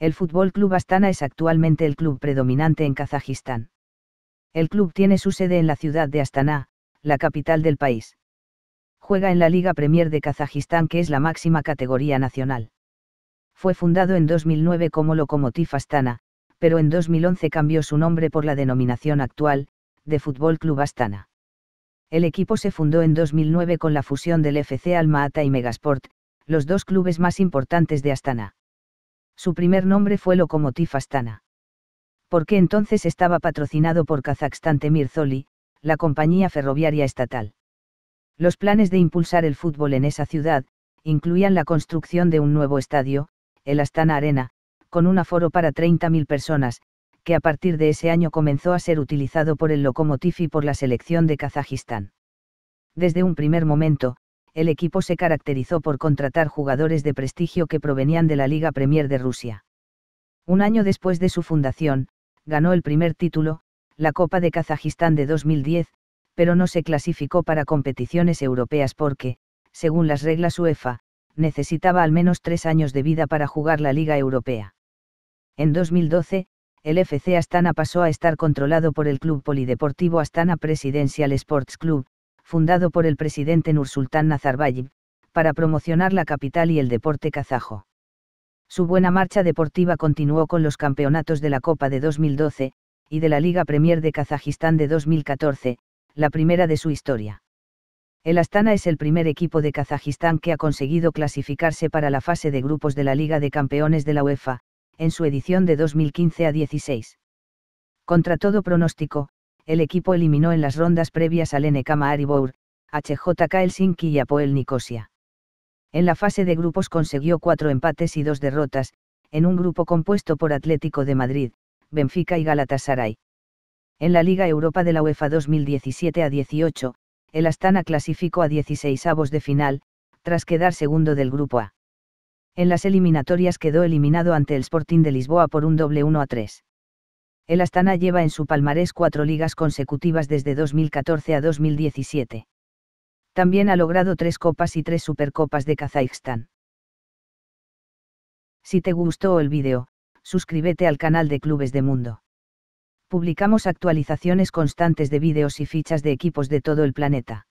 El Fútbol Club Astana es actualmente el club predominante en Kazajistán. El club tiene su sede en la ciudad de Astana, la capital del país. Juega en la Liga Premier de Kazajistán, que es la máxima categoría nacional. Fue fundado en 2009 como Lokomotiv Astana, pero en 2011 cambió su nombre por la denominación actual, de Fútbol Club Astana. El equipo se fundó en 2009 con la fusión del FC alma y Megasport, los dos clubes más importantes de Astana. Su primer nombre fue Lokomotiv Astana. Porque entonces estaba patrocinado por Kazajstán Zoli, la compañía ferroviaria estatal. Los planes de impulsar el fútbol en esa ciudad, incluían la construcción de un nuevo estadio, el Astana Arena, con un aforo para 30.000 personas, que a partir de ese año comenzó a ser utilizado por el Lokomotiv y por la selección de Kazajistán. Desde un primer momento, el equipo se caracterizó por contratar jugadores de prestigio que provenían de la Liga Premier de Rusia. Un año después de su fundación, ganó el primer título, la Copa de Kazajistán de 2010, pero no se clasificó para competiciones europeas porque, según las reglas UEFA, necesitaba al menos tres años de vida para jugar la Liga Europea. En 2012, el FC Astana pasó a estar controlado por el Club Polideportivo Astana Presidential Sports Club, fundado por el presidente Nursultan Nazarbayev, para promocionar la capital y el deporte kazajo. Su buena marcha deportiva continuó con los campeonatos de la Copa de 2012, y de la Liga Premier de Kazajistán de 2014, la primera de su historia. El Astana es el primer equipo de Kazajistán que ha conseguido clasificarse para la fase de grupos de la Liga de Campeones de la UEFA, en su edición de 2015 a 16. Contra todo pronóstico, el equipo eliminó en las rondas previas al NK Maribor, HJK Helsinki y Poel Nicosia. En la fase de grupos consiguió cuatro empates y dos derrotas, en un grupo compuesto por Atlético de Madrid, Benfica y Galatasaray. En la Liga Europa de la UEFA 2017 a 18, el Astana clasificó a 16 avos de final, tras quedar segundo del grupo A. En las eliminatorias quedó eliminado ante el Sporting de Lisboa por un doble 1 a 3. El Astana lleva en su palmarés cuatro ligas consecutivas desde 2014 a 2017. También ha logrado tres copas y tres supercopas de Kazajistán. Si te gustó el vídeo, suscríbete al canal de Clubes de Mundo. Publicamos actualizaciones constantes de vídeos y fichas de equipos de todo el planeta.